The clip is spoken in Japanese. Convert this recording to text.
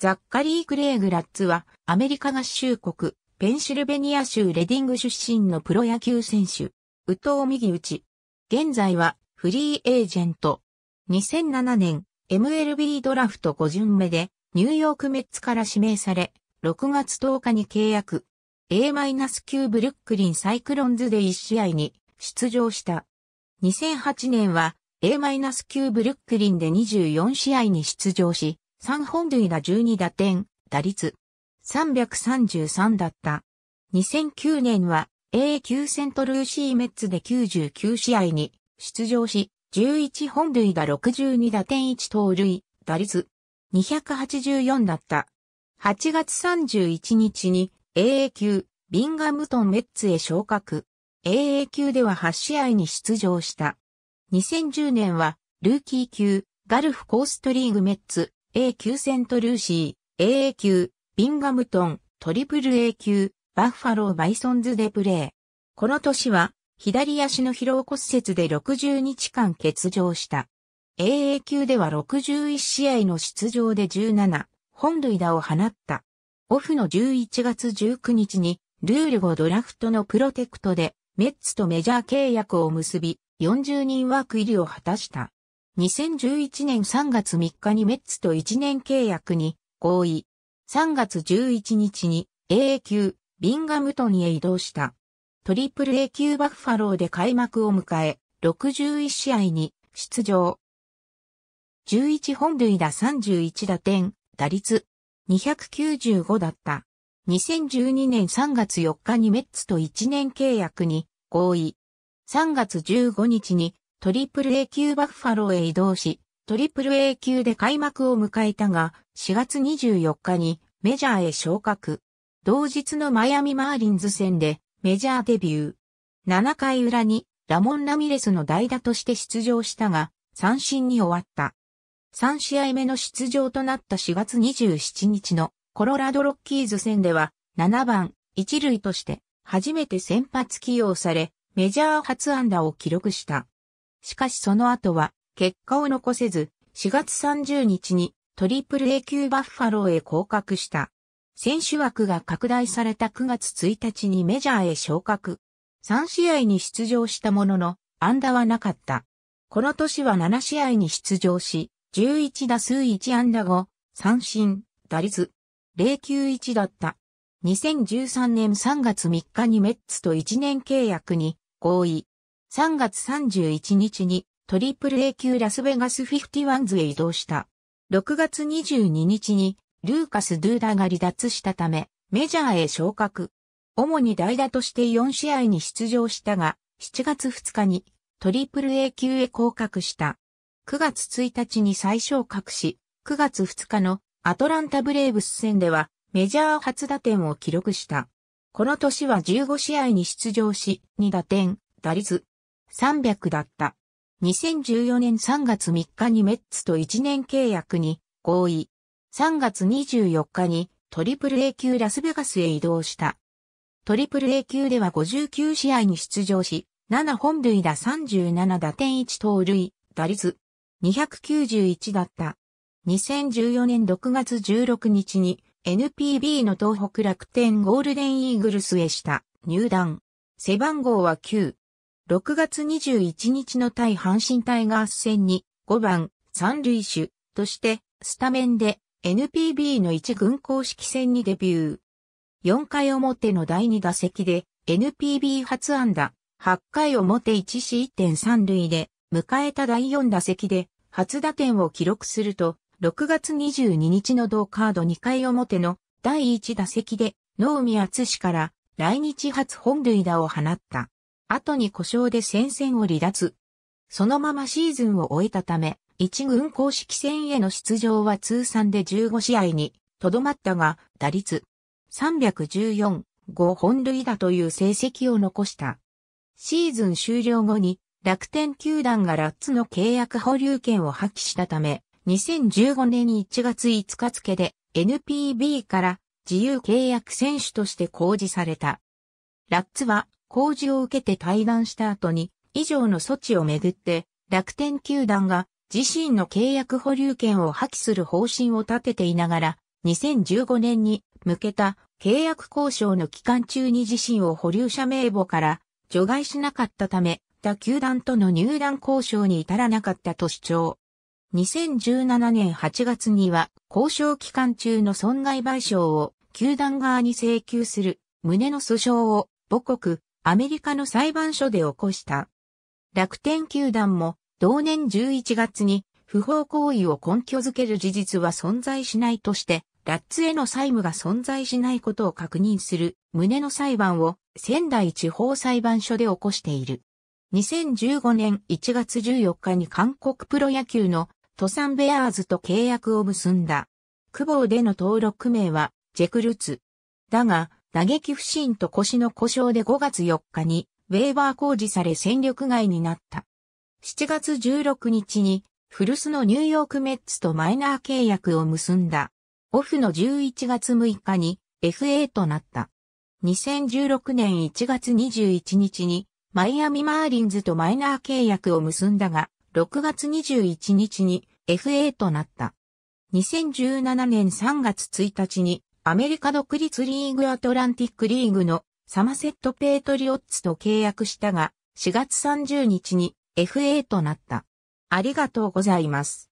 ザッカリー・クレイグ・ラッツは、アメリカ合衆国、ペンシルベニア州レディング出身のプロ野球選手、宇藤右打ち。現在は、フリーエージェント。2007年、MLB ドラフト5巡目で、ニューヨークメッツから指名され、6月10日に契約。A-9 ブルックリンサイクロンズで1試合に出場した。2008年は A-9 ブルックリンで24試合に出場し、3本塁打12打点、打率333だった。2009年は A 級セントルーシーメッツで99試合に出場し、11本塁打62打点1盗塁、打率284だった。8月31日に AA 級ビンガムトンメッツへ昇格。AA 級では8試合に出場した。2010年はルーキー級ガルフコーストリーグメッツ A 級セントルーシー、AA 級、ビンガムトン、トリプル A 級、バッファロー・バイソンズでプレー。この年は、左足の疲労骨折で60日間欠場した。AA 級では61試合の出場で17、本塁打を放った。オフの11月19日に、ルール後ドラフトのプロテクトで、メッツとメジャー契約を結び、40人枠入りを果たした。2011年3月3日にメッツと1年契約に合意。3月11日に a 級ビンガムトンへ移動した。トリプル A 級バッファローで開幕を迎え、61試合に出場。11本塁打31打点、打率295だった。2012年3月4日にメッツと1年契約に合意。3月15日にトリプル A 級バッファローへ移動し、トリプル A 級で開幕を迎えたが、4月24日にメジャーへ昇格。同日のマイアミマーリンズ戦でメジャーデビュー。7回裏にラモン・ラミレスの代打として出場したが、三振に終わった。3試合目の出場となった4月27日のコロラドロッキーズ戦では7番1塁として初めて先発起用されメジャー初安打を記録した。しかしその後は結果を残せず、4月30日にトリプル A 級バッファローへ降格した。選手枠が拡大された9月1日にメジャーへ昇格。3試合に出場したものの、安打はなかった。この年は7試合に出場し、11打数1安打後、三振、打率、091だった。2013年3月3日にメッツと1年契約に合意。3月31日にトリプル A 級ラスベガス51ズへ移動した。6月22日にルーカス・ドゥーダが離脱したためメジャーへ昇格。主に代打として4試合に出場したが、7月2日にトリプル A 級へ降格した。9月1日に再昇格し、9月2日のアトランタブレーブス戦ではメジャー初打点を記録した。この年は15試合に出場し、2打点、打率、300だった。2014年3月3日にメッツと1年契約に合意。3月24日にトリプル A 級ラスベガスへ移動した。トリプル A 級では59試合に出場し、7本塁打37打点1盗塁、打率291だった。2014年6月16日に NPB の東北楽天ゴールデンイーグルスへした入団。背番号は9。6月21日の対阪神タイガース戦に5番三塁手としてスタメンで NPB の1軍公式戦にデビュー。4回表の第2打席で NPB 初安打、8回表1死1.3塁で迎えた第4打席で初打点を記録すると、6月22日の同カード2回表の第1打席で能見厚から来日初本塁打を放った。後に故障で戦線を離脱。そのままシーズンを終えたため、一軍公式戦への出場は通算で15試合にとどまったが、打率314、5本塁打という成績を残した。シーズン終了後に楽天球団がラッツの契約保留権を破棄したため、2015年1月5日付で NPB から自由契約選手として公示された。ラッツは工事を受けて退団した後に、以上の措置をめぐって、楽天球団が自身の契約保留権を破棄する方針を立てていながら、2015年に向けた契約交渉の期間中に自身を保留者名簿から除外しなかったため、他球団との入団交渉に至らなかったと主張。2017年8月には交渉期間中の損害賠償を球団側に請求する旨の訴訟を母国アメリカの裁判所で起こした。楽天球団も同年11月に不法行為を根拠づける事実は存在しないとして、ラッツへの債務が存在しないことを確認する旨の裁判を仙台地方裁判所で起こしている。2015年1月14日に韓国プロ野球のトサンベアーズと契約を結んだ。久保での登録名はジェクルツ。だが、打撃不振と腰の故障で5月4日に、ウェーバー工事され戦力外になった。7月16日に、古巣のニューヨークメッツとマイナー契約を結んだ。オフの11月6日に FA となった。2016年1月21日にマイアミマーリンズとマイナー契約を結んだが、6月21日に FA となった。2017年3月1日にアメリカ独立リーグアトランティックリーグのサマセット・ペイトリオッツと契約したが、4月30日に FA となった。ありがとうございます。